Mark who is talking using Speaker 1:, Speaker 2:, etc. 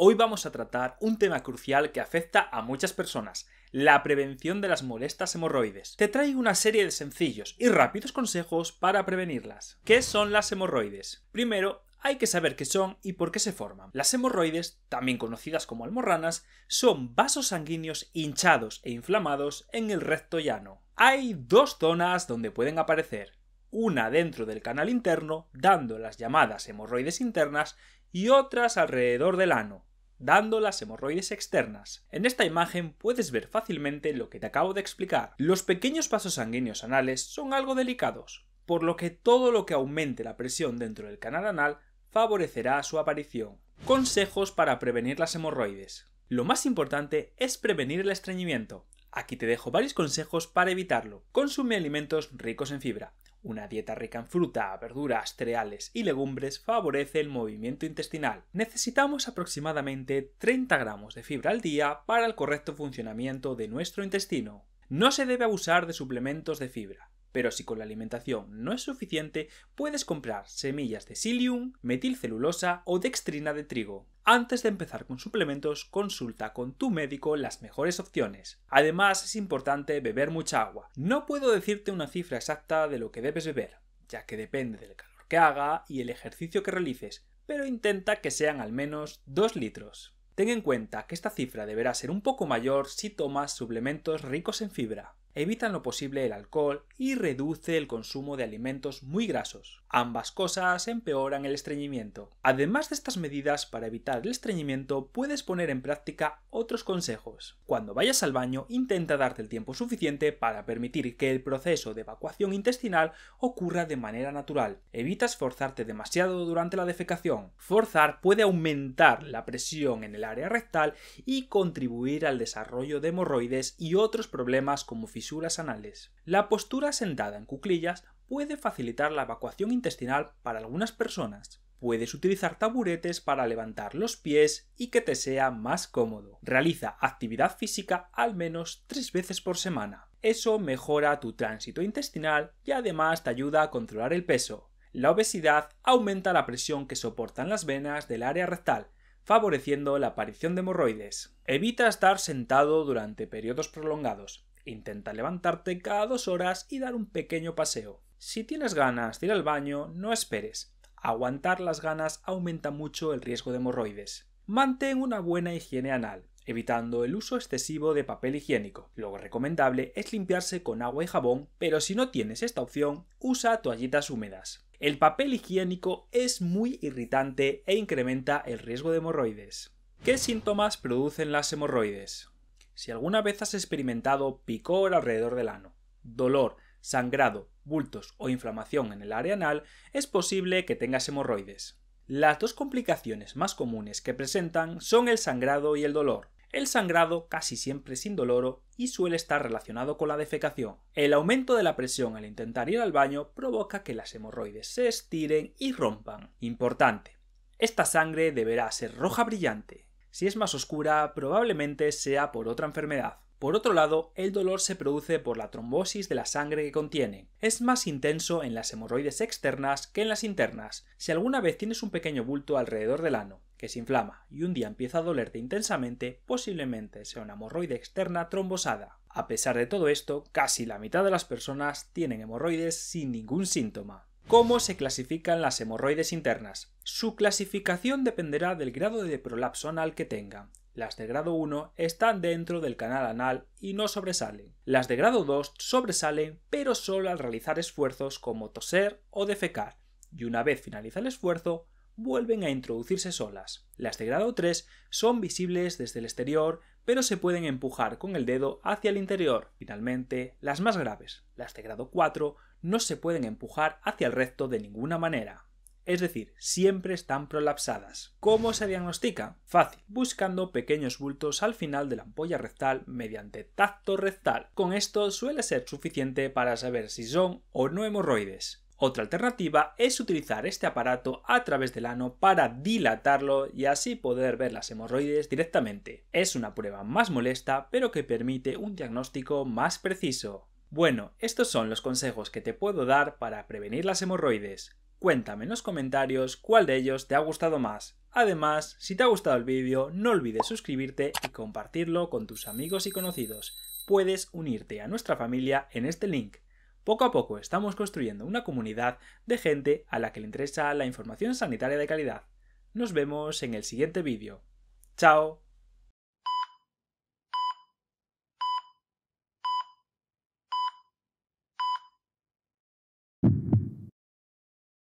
Speaker 1: Hoy vamos a tratar un tema crucial que afecta a muchas personas, la prevención de las molestas hemorroides. Te traigo una serie de sencillos y rápidos consejos para prevenirlas. ¿Qué son las hemorroides? Primero, hay que saber qué son y por qué se forman. Las hemorroides, también conocidas como almorranas, son vasos sanguíneos hinchados e inflamados en el recto llano. Hay dos zonas donde pueden aparecer, una dentro del canal interno, dando las llamadas hemorroides internas, y otras alrededor del ano, dando las hemorroides externas. En esta imagen puedes ver fácilmente lo que te acabo de explicar. Los pequeños vasos sanguíneos anales son algo delicados, por lo que todo lo que aumente la presión dentro del canal anal favorecerá su aparición. Consejos para prevenir las hemorroides. Lo más importante es prevenir el estreñimiento. Aquí te dejo varios consejos para evitarlo. Consume alimentos ricos en fibra. Una dieta rica en fruta, verduras, cereales y legumbres favorece el movimiento intestinal. Necesitamos aproximadamente 30 gramos de fibra al día para el correcto funcionamiento de nuestro intestino. No se debe abusar de suplementos de fibra, pero si con la alimentación no es suficiente, puedes comprar semillas de psyllium, metilcelulosa o dextrina de trigo. Antes de empezar con suplementos, consulta con tu médico las mejores opciones. Además, es importante beber mucha agua. No puedo decirte una cifra exacta de lo que debes beber, ya que depende del calor que haga y el ejercicio que realices, pero intenta que sean al menos 2 litros. Ten en cuenta que esta cifra deberá ser un poco mayor si tomas suplementos ricos en fibra. Evita en lo posible el alcohol y reduce el consumo de alimentos muy grasos. Ambas cosas empeoran el estreñimiento. Además de estas medidas para evitar el estreñimiento, puedes poner en práctica otros consejos. Cuando vayas al baño, intenta darte el tiempo suficiente para permitir que el proceso de evacuación intestinal ocurra de manera natural. Evita esforzarte demasiado durante la defecación. Forzar puede aumentar la presión en el área rectal y contribuir al desarrollo de hemorroides y otros problemas como fisuras anales. La postura sentada en cuclillas puede facilitar la evacuación intestinal para algunas personas. Puedes utilizar taburetes para levantar los pies y que te sea más cómodo. Realiza actividad física al menos tres veces por semana. Eso mejora tu tránsito intestinal y además te ayuda a controlar el peso. La obesidad aumenta la presión que soportan las venas del área rectal, favoreciendo la aparición de hemorroides. Evita estar sentado durante periodos prolongados. Intenta levantarte cada dos horas y dar un pequeño paseo. Si tienes ganas de ir al baño, no esperes. Aguantar las ganas aumenta mucho el riesgo de hemorroides. Mantén una buena higiene anal, evitando el uso excesivo de papel higiénico. Lo recomendable es limpiarse con agua y jabón, pero si no tienes esta opción, usa toallitas húmedas. El papel higiénico es muy irritante e incrementa el riesgo de hemorroides. ¿Qué síntomas producen las hemorroides? Si alguna vez has experimentado picor alrededor del ano, dolor, sangrado, bultos o inflamación en el área anal, es posible que tengas hemorroides. Las dos complicaciones más comunes que presentan son el sangrado y el dolor. El sangrado casi siempre es indoloro y suele estar relacionado con la defecación. El aumento de la presión al intentar ir al baño provoca que las hemorroides se estiren y rompan. Importante. Esta sangre deberá ser roja brillante. Si es más oscura, probablemente sea por otra enfermedad. Por otro lado, el dolor se produce por la trombosis de la sangre que contiene. Es más intenso en las hemorroides externas que en las internas. Si alguna vez tienes un pequeño bulto alrededor del ano, que se inflama y un día empieza a dolerte intensamente, posiblemente sea una hemorroide externa trombosada. A pesar de todo esto, casi la mitad de las personas tienen hemorroides sin ningún síntoma. ¿Cómo se clasifican las hemorroides internas? Su clasificación dependerá del grado de prolapso anal que tenga las de grado 1 están dentro del canal anal y no sobresalen. Las de grado 2 sobresalen, pero solo al realizar esfuerzos como toser o defecar, y una vez finaliza el esfuerzo, vuelven a introducirse solas. Las de grado 3 son visibles desde el exterior, pero se pueden empujar con el dedo hacia el interior. Finalmente, las más graves, las de grado 4, no se pueden empujar hacia el recto de ninguna manera es decir, siempre están prolapsadas. ¿Cómo se diagnostica? Fácil, buscando pequeños bultos al final de la ampolla rectal mediante tacto rectal. Con esto suele ser suficiente para saber si son o no hemorroides. Otra alternativa es utilizar este aparato a través del ano para dilatarlo y así poder ver las hemorroides directamente. Es una prueba más molesta pero que permite un diagnóstico más preciso. Bueno, estos son los consejos que te puedo dar para prevenir las hemorroides. Cuéntame en los comentarios cuál de ellos te ha gustado más. Además, si te ha gustado el vídeo, no olvides suscribirte y compartirlo con tus amigos y conocidos. Puedes unirte a nuestra familia en este link. Poco a poco estamos construyendo una comunidad de gente a la que le interesa la información sanitaria de calidad. Nos vemos en el siguiente vídeo. ¡Chao!